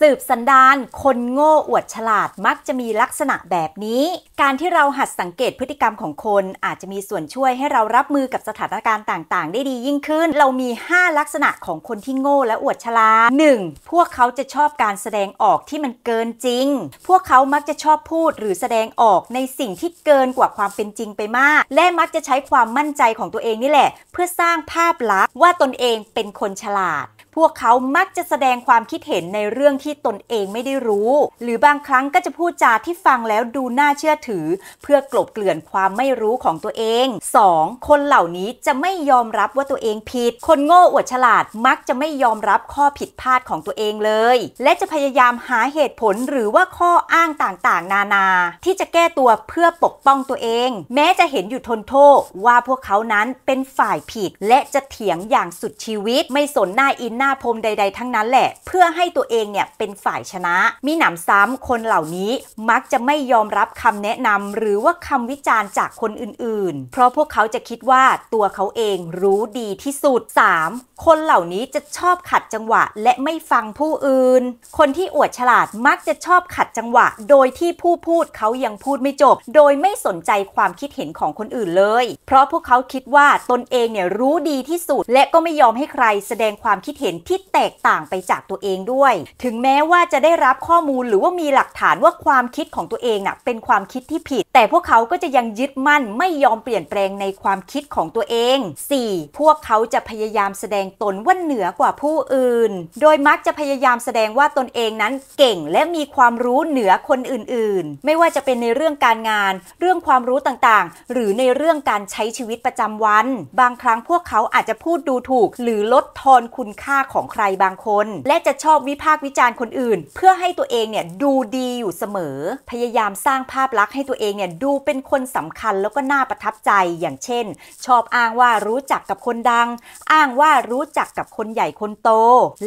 สืบสันดานคนโง่ อวดฉลาดมักจะมีลักษณะแบบนี้ การที่เราหัดสังเกตพฤติกรรมของคนอาจจะมีส่วนช่วยให้เรารับมือกับสถานการณ์ต่าง ๆ ได้ดียิ่งขึ้น เรามี 5 ลักษณะของคนที่โง่และอวดฉลาด 1. พวกเขาจะชอบการแสดงออกที่มันเกินจริง พวกเขามักจะชอบพูดหรือแสดงออกในสิ่งที่เกินกว่าความเป็นจริงไปมาก และมักจะใช้ความมั่นใจของตัวเองนี่แหละ เพื่อสร้างภาพลักษณ์ว่าตนเองเป็นคนฉลาด พวกเขามักจะแสดงความคิดเห็นในเรื่องื่องที่ตนเองไม่ได้รู้ หรือบางครั้งก็จะพูดจาที่ฟังแล้วดูน่าเชื่อถือ เพื่อกลบเกลื่อนความไม่รู้ของตัวเอง 2. คนเหล่านี้จะไม่ยอมรับว่าตัวเองผิด คนโง่อวดฉลาดมักจะไม่ยอมรับข้อผิดพลาดของตัวเองเลย และจะพยายามหาเหตุผลหรือว่าข้ออ้างต่างๆ นานา ที่จะแก้ตัวเพื่อปกป้องตัวเอง แม้จะเห็นอยู่ทนโทษ ว่าพวกเขานั้นเป็นฝ่ายผิดและจะเถียงอย่างสุดชีวิต ไม่สนหน้าอินหน้าพรมใด ๆ ทั้งนั้น แหละ เพื่อให้ตัวเองเนี่ยี่ยเป็นฝ่ายชนะ มีหนำซ้ำคนเหล่านี้มักจะไม่ยอมรับคำแนะนำหรือว่าคำวิจารณ์จากคนอื่น ๆ เพราะพวกเขาจะคิดว่าตัวเขาเองรู้ดีที่สุด 3. คนเหล่านี้จะชอบขัดจังหวะ และไม่ฟังผู้อื่น คนที่อวดฉลาดมักจะชอบขัดจังหวะ โดยที่ผู้พูดเขายังพูดไม่จบ โดยไม่สนใจความคิดเห็นของคนอื่นเลย เพราะพวกเขาคิดว่าตนเองเนี่ยรู้ดีที่สุดและก็ไม่ยอมให้ใคร แสดงความคิดเห็นที่แตกต่างไปจากตัวเองด้วยถึงงแม้ว่าจะได้รับข้อมูลหรือว่ามีหลักฐานว่าความคิดของตัวเองน่ะเป็นความคิดที่ผิด แต่พวกเขาก็จะยังยึดมั่นไม่ยอมเปลี่ยนแปลงในความคิดของตัวเอง 4. พวกเขาจะพยายามแสดงตนว่าเหนือกว่าผู้อื่น โดยมักจะพยายามแสดงว่าตนเองนั้นเก่งและมีความรู้เหนือคนอื่นๆ ไม่ว่าจะเป็นในเรื่องการงาน เรื่องความรู้ต่างๆ หรือในเรื่องการใช้ชีวิตประจำวัน บางครั้งพวกเขาอาจจะพูดดูถูก หรือลดทอนคุณค่าของใครบางคนและจะชอบวิพากษ์วิจารการคนอื่น เพื่อให้ตัวเองเนี่ยดูดีอยู่เสมอ พยายามสร้างภาพลักษณ์ให้ตัวเองเนี่ยดูเป็นคนสำคัญแล้วก็น่าประทับใจอย่างเช่น ชอบอ้างว่ารู้จักกับคนดัง อ้างว่ารู้จักกับคนใหญ่คนโต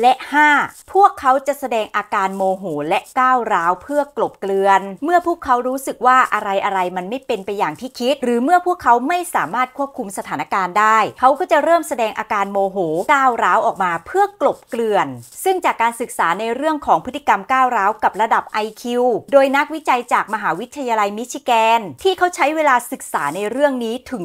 และ 5. พวกเขาจะแสดงอาการโมโหและก้าวร้าวเพื่อกลบเกลื่อน เมื่อพวกเขารู้สึกว่าอะไรอะไรมันไม่เป็นไปอย่างที่คิด หรือเมื่อพวกเขาไม่สามารถควบคุมสถานการณ์ได้ เขาก็จะเริ่มแสดงอาการโมโหก้าวร้าวออกมาเพื่อกลบเกลื่อนซึ่งจากการศึกษาในเรื่องรื่องของพฤติกรรมก้าวร้าวกับระดับ IQ โดยนักวิจัยจากมหาวิทยาลัยมิชิแกน ที่เขาใช้เวลาศึกษาในเรื่องนี้ถึง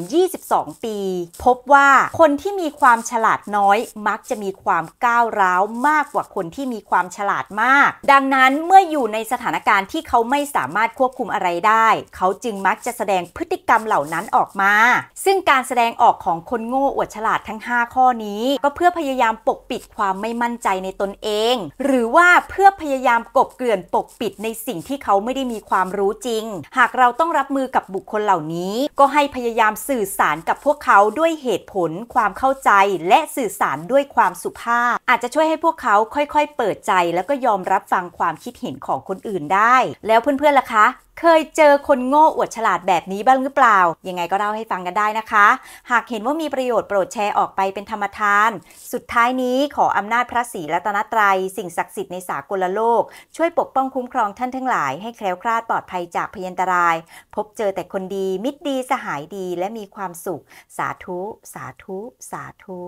22 ปี พบว่าคนที่มีความฉลาดน้อย มักจะมีความก้าวร้าวมากกว่าคนที่มีความฉลาดมาก ดังนั้นเมื่ออยู่ในสถานการณ์ที่เขาไม่สามารถควบคุมอะไรได้ เขาจึงมักจะแสดงพฤติกรรมเหล่านั้นออกมา ซึ่งการแสดงออกของคนโง่อวดฉลาดทั้ง 5 ข้อนี้ ก็เพื่อพยายามปกปิดความไม่มั่นใจในตนเอง หรือว่าเพื่อพยายามกบเกลื่อนปกปิดในสิ่งที่เขาไม่ได้มีความรู้จริง หากเราต้องรับมือกับบุคคลเหล่านี้ ก็ให้พยายามสื่อสารกับพวกเขาด้วยเหตุผล ความเข้าใจ และสื่อสารด้วยความสุภาพ อาจจะช่วยให้พวกเขาค่อยๆเปิดใจ แล้วก็ยอมรับฟังความคิดเห็นของคนอื่นได้ แล้วเพื่อนๆล่ะคะเคยเจอคนโง่อวดฉลาดแบบนี้บ้างหรือเปล่า ยังไงก็เล่าให้ฟังกันได้นะคะ หากเห็นว่ามีประโยชน์โปรดแชร์ออกไปเป็นธรรมทาน สุดท้ายนี้ขออำนาจพระศรีรัตนตรัย สิ่งศักดิ์สิทธิ์ในสากลโลกช่วยปกป้องคุ้มครองท่านทั้งหลายให้แคล้วคลาดปลอดภัยจากพยันตราย พบเจอแต่คนดีมิตรดี สหายดีและมีความสุข สาธุ สาธุ สาธุ